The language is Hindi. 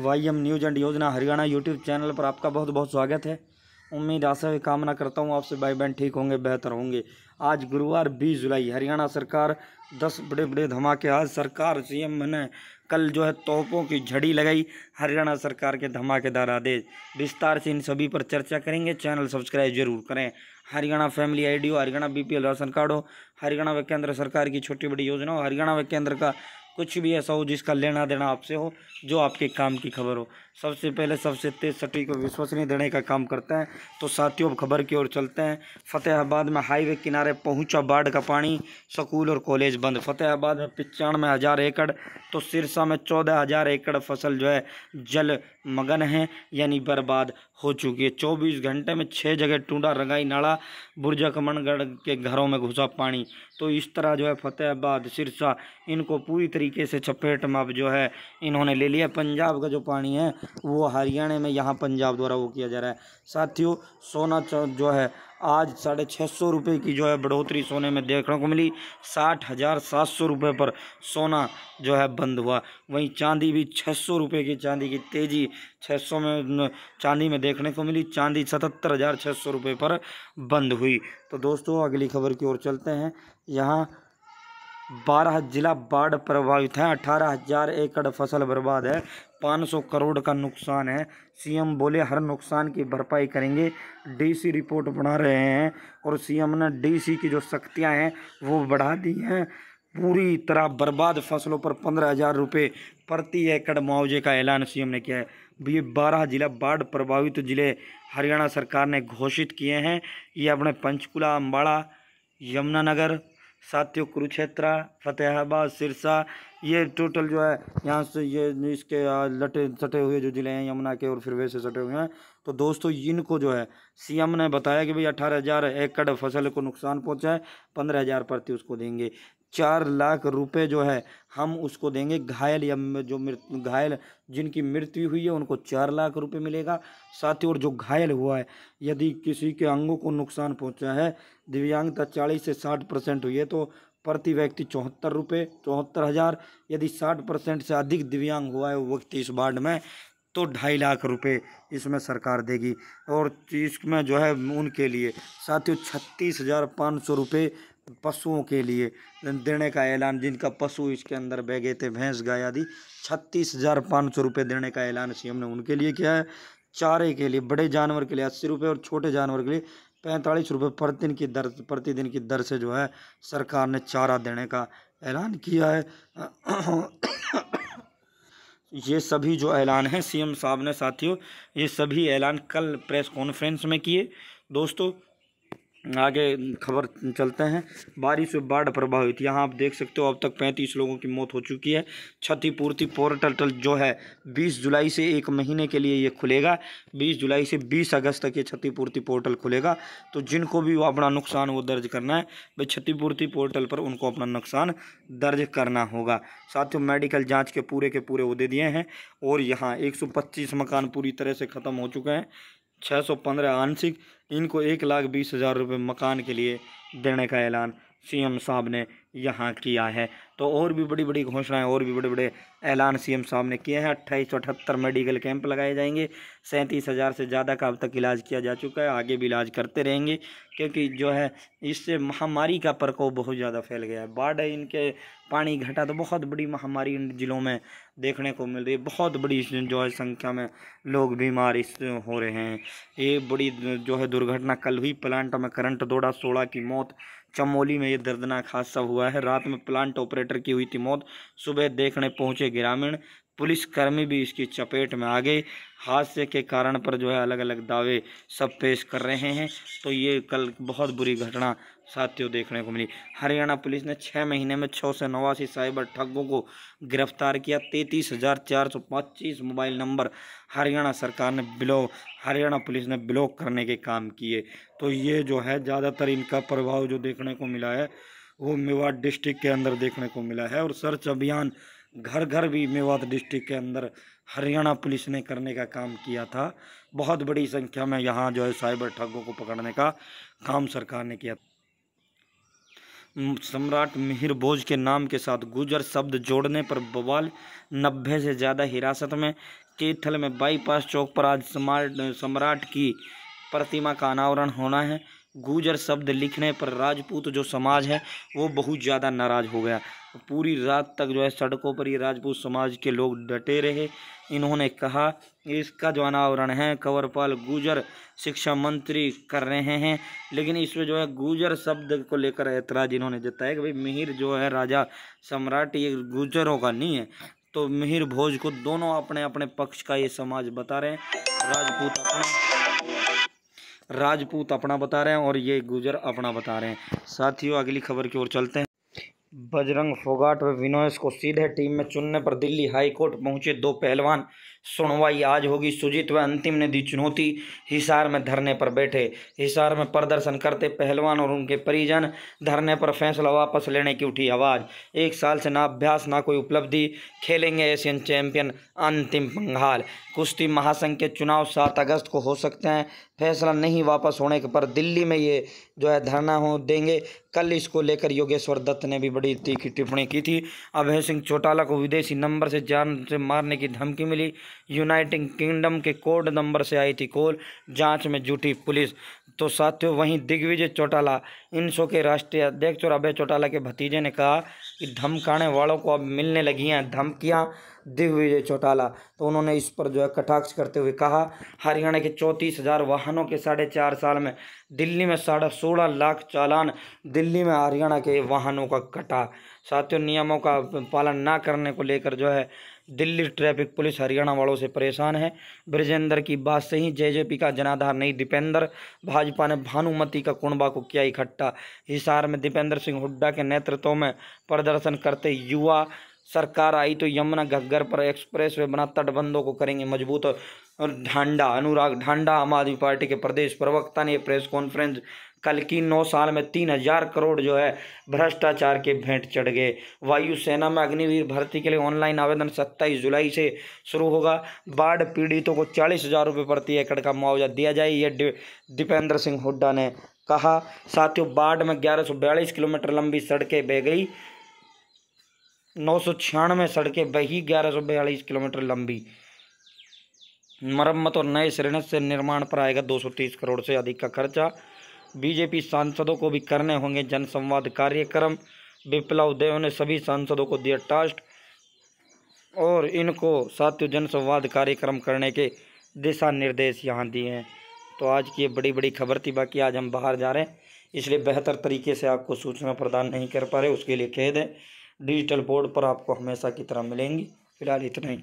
वाई एम न्यूज एंड योजना हरियाणा यूट्यूब चैनल पर आपका बहुत बहुत स्वागत है उम्मीद आशा की कामना करता हूँ आपसे भाई बहन ठीक होंगे बेहतर होंगे आज गुरुवार 20 जुलाई हरियाणा सरकार 10 बड़े बड़े धमाके आज सरकार सीएम ने कल जो है तोहपों की झड़ी लगाई हरियाणा सरकार के धमाकेदार आदेश विस्तार से इन सभी पर चर्चा करेंगे चैनल सब्सक्राइब जरूर करें हरियाणा फैमिली आईडी हो हरियाणा बीपीएल राशन कार्ड हो हरियाणा व केंद्र सरकार की छोटी बड़ी योजना हो हरियाणा व केंद्र का कुछ भी ऐसा हो जिसका लेना देना आपसे हो जो आपके काम की खबर हो सबसे पहले सबसे तेज़ सटीक और विश्वसनीय देने का काम करते हैं तो साथियों अब खबर की ओर चलते हैं फतेहाबाद में हाईवे किनारे पहुंचा बाढ़ का पानी स्कूल और कॉलेज बंद फतेहाबाद में पचानवे हज़ार एकड़ तो सिरसा में चौदह हज़ार एकड़ फसल जो है जल मगन है यानी बर्बाद हो चुकी है चौबीस घंटे में छः जगह टूडा रंगाई नाला बुर्जा कमनगढ़ के घरों में घुसा पानी तो इस तरह जो है फतेहाबाद सिरसा इनको पूरी तरीके से चपेट में अब जो है इन्होंने ले लिया पंजाब का जो पानी है वो हरियाणा में यहाँ पंजाब द्वारा वो किया जा रहा है साथियों सोना जो है आज साढ़े छः सौ रुपये की जो है बढ़ोतरी सोने में देखने को मिली साठ हज़ार सात सौ रुपये पर सोना जो है बंद हुआ वहीं चांदी भी छः सौ रुपये की चांदी की तेज़ी छः सौ में चांदी में देखने को मिली चांदी सतहत्तर हज़ार छः सौ रुपये पर बंद हुई तो दोस्तों अगली खबर की ओर चलते हैं यहाँ बारह जिला बाढ़ प्रभावित हैं अठारह हजार एकड़ फसल बर्बाद है पाँच सौ करोड़ का नुकसान है सीएम बोले हर नुकसान की भरपाई करेंगे डीसी रिपोर्ट बना रहे हैं और सीएम ने डीसी की जो शक्तियां हैं वो बढ़ा दी हैं पूरी तरह बर्बाद फसलों पर पंद्रह हजार रुपये प्रति एकड़ मुआवजे का ऐलान सीएम ने किया है ये बारह जिला बाढ़ प्रभावित जिले हरियाणा सरकार ने घोषित किए हैं ये अपने पंचकूला अम्बाड़ा यमुनानगर साथियों कुरुक्षेत्रा फतेहाबाद सिरसा ये टोटल जो है यहाँ से ये इसके लटे सटे हुए जो ज़िले हैं यमुना के और फिर वैसे सटे हुए हैं तो दोस्तों इनको जो है सीएम ने बताया कि भाई अठारह हज़ार एकड़ फसल को नुकसान पहुँचा है पंद्रह हज़ार प्रति उसको देंगे चार लाख रुपए जो है हम उसको देंगे घायल या जो घायल जिनकी मृत्यु हुई है उनको चार लाख रुपए मिलेगा साथ ही और जो घायल हुआ है यदि किसी के अंगों को नुकसान पहुंचा है दिव्यांगता चालीस से साठ परसेंट हुई है तो प्रति व्यक्ति चौहत्तर रुपये चौहत्तर हज़ार यदि साठ परसेंट से अधिक दिव्यांग हुआ है वो व्यक्ति इस वार्ड में तो ढाई लाख रुपए इसमें सरकार देगी और इसमें जो है उनके लिए साथ ही छत्तीस हज़ार पाँच सौ रुपये पशुओं के लिए देने का ऐलान जिनका पशु इसके अंदर बह गए थे भैंस गाय आदि छत्तीस हज़ार पाँच सौ रुपये देने का ऐलान सीएम ने उनके लिए किया है चारे के लिए बड़े जानवर के लिए अस्सी रुपये और छोटे जानवर के लिए पैंतालीस रुपये प्रतिदिन की दर प्रतिदिन की दर से जो है सरकार ने चारा देने का ऐलान किया है ये सभी जो ऐलान हैं सीएम साहब ने साथियों ये सभी ऐलान कल प्रेस कॉन्फ्रेंस में किए दोस्तों आगे खबर चलते हैं बारिश और बाढ़ प्रभावित यहाँ आप देख सकते हो अब तक पैंतीस लोगों की मौत हो चुकी है क्षतिपूर्ति पोर्टल जो है 20 जुलाई से एक महीने के लिए ये खुलेगा 20 जुलाई से 20 अगस्त तक ये क्षतिपूर्ति पोर्टल खुलेगा तो जिनको भी अपना नुकसान वो दर्ज करना है भाई क्षतिपूर्ति पोर्टल पर उनको अपना नुकसान दर्ज करना होगा साथ ही मेडिकल जाँच के पूरे के पूरे वो दे दिए हैं और यहाँ एक मकान पूरी तरह से ख़त्म हो चुके हैं छः सौ पंद्रह आंशिक इनको एक लाख बीस हज़ार रुपये मकान के लिए देने का ऐलान सीएम साहब ने यहाँ किया है तो और भी बड़ी बड़ी घोषणाएं और भी बड़े बड़े ऐलान सीएम साहब ने किए हैं अट्ठाईस सौ अठहत्तर मेडिकल कैंप लगाए जाएंगे सैंतीस हज़ार से ज़्यादा का अब तक इलाज किया जा चुका है आगे भी इलाज करते रहेंगे क्योंकि जो है इससे महामारी का प्रकोप बहुत ज़्यादा फैल गया है बाढ़ इनके पानी घटा तो बहुत बड़ी महामारी इन जिलों में देखने को मिल रही है बहुत बड़ी जो है संख्या में लोग बीमार इस हो रहे हैं ये बड़ी जो है दुर्घटना कल हुई प्लांट में करंट दौड़ा सोलह की मौत चमोली में ये दर्दनाक हादसा हुआ है रात में प्लांट ऑपरेटर की हुई थी मौत सुबह देखने पहुंचे ग्रामीण पुलिसकर्मी भी इसकी चपेट में आ गए हादसे के कारण पर जो है अलग अलग दावे सब पेश कर रहे हैं तो ये कल बहुत बुरी घटना साथियों देखने को मिली हरियाणा पुलिस ने छः महीने में छः सौ नवासी साइबर ठगों को गिरफ्तार किया तैंतीस हज़ार चार सौ पच्चीस मोबाइल नंबर हरियाणा सरकार ने ब्लॉक हरियाणा पुलिस ने ब्लॉक करने के काम किए तो ये जो है ज़्यादातर इनका प्रभाव जो देखने को मिला है वो मेवाड़ डिस्ट्रिक्ट के अंदर देखने को मिला है और सर्च अभियान घर घर भी मेवात डिस्ट्रिक्ट के अंदर हरियाणा पुलिस ने करने का काम किया था बहुत बड़ी संख्या में यहाँ जो है साइबर ठगों को पकड़ने का काम सरकार ने किया सम्राट मिहिर भोज के नाम के साथ गुजर शब्द जोड़ने पर बवाल नब्बे से ज़्यादा हिरासत में केथल में बाईपास चौक पर आज सम्राट की प्रतिमा का अनावरण होना है गुजर शब्द लिखने पर राजपूत जो समाज है वो बहुत ज़्यादा नाराज हो गया पूरी रात तक जो है सड़कों पर ये राजपूत समाज के लोग डटे रहे इन्होंने कहा इसका जो अनावरण है कंवरपाल गुजर शिक्षा मंत्री कर रहे हैं लेकिन इसमें जो है गुजर शब्द को लेकर ऐतराज इन्होंने जताया कि भाई मिहिर जो है राजा सम्राट ये गुजरों का नहीं है तो मिहिर भोज को दोनों अपने अपने पक्ष का ये समाज बता रहे हैं राजपूत अपना राजपूत अपना बता रहे हैं और ये गुजर अपना बता रहे हैं साथियों अगली खबर की ओर चलते हैं बजरंग फोगाट व विनोश को सीधे टीम में चुनने पर दिल्ली हाईकोर्ट पहुंचे दो पहलवान सुनवाई आज होगी सुजीत व अंतिम ने दी चुनौती हिसार में धरने पर बैठे हिसार में प्रदर्शन करते पहलवान और उनके परिजन धरने पर फैसला वापस लेने की उठी आवाज़ एक साल से ना अभ्यास ना कोई उपलब्धि खेलेंगे एशियन चैंपियन अंतिम बंगाल कुश्ती महासंघ के चुनाव सात अगस्त को हो सकते हैं फैसला नहीं वापस होने के पर दिल्ली में ये जो है धरना हो देंगे कल इसको लेकर योगेश्वर दत्त ने भी बड़ी तीखी टिप्पणी की थी अभय सिंह चौटाला को विदेशी नंबर से जान से मारने की धमकी मिली यूनाइटेड किंगडम के कोड नंबर से आई थी कॉल जांच में जुटी पुलिस तो साथियों वहीं दिग्विजय चौटाला इन के राष्ट्रीय अध्यक्ष और अभय चौटाला के भतीजे ने कहा कि धमकाने वालों को अब मिलने लगी हैं धमकियां दिग्विजय चौटाला तो उन्होंने इस पर जो है कटाक्ष करते हुए कहा हरियाणा के चौंतीस हज़ार वाहनों के साढ़े चार साल में दिल्ली में साढ़े सोलह लाख चालान दिल्ली में हरियाणा के वाहनों का कटा साथियों नियमों का पालन ना करने को लेकर जो है दिल्ली ट्रैफिक पुलिस हरियाणा वालों से परेशान है ब्रजेंद्र की बात से ही जेजेपी का जनाधार नहीं दीपेंद्र भाजपा ने भानुमति का कुणबा को किया इकट्ठा हिसार में दीपेंद्र सिंह हुड्डा के नेतृत्व में प्रदर्शन करते युवा सरकार आई तो यमुना घग्गर पर एक्सप्रेस वे बना तटबंधों को करेंगे मजबूत और ढांडा अनुराग ढांडा आम आदमी पार्टी के प्रदेश प्रवक्ता ने प्रेस कॉन्फ्रेंस कल की नौ साल में तीन हजार करोड़ जो है भ्रष्टाचार के भेंट चढ़ गए वायुसेना में अग्निवीर भर्ती के लिए ऑनलाइन आवेदन सत्ताईस जुलाई से शुरू होगा बाढ़ पीड़ितों को चालीस हजार रुपये प्रति एकड़ का मुआवजा दिया जाए ये दीपेंद्र सिंह हुड्डा ने कहा साथियों बाढ़ में ग्यारह किलोमीटर लंबी सड़कें बह गई नौ सौ छियानवे सड़कें वही ग्यारह सौ बयालीस किलोमीटर लंबी मरम्मत और नए श्रेण से निर्माण पर आएगा दो सौ तीस करोड़ से अधिक का खर्चा बीजेपी सांसदों को भी करने होंगे जनसंवाद कार्यक्रम विप्लव देव ने सभी सांसदों को दिया टास्ट और इनको साथियों जनसंवाद कार्यक्रम करने के दिशा निर्देश यहाँ दिए हैं तो आज की ये बड़ी बड़ी खबर थी बाकी आज हम बाहर जा रहे हैं इसलिए बेहतर तरीके से आपको सूचना प्रदान नहीं कर पा रहे उसके लिए खेद है डिजिटल बोर्ड पर आपको हमेशा की तरह मिलेंगी फिलहाल इतना ही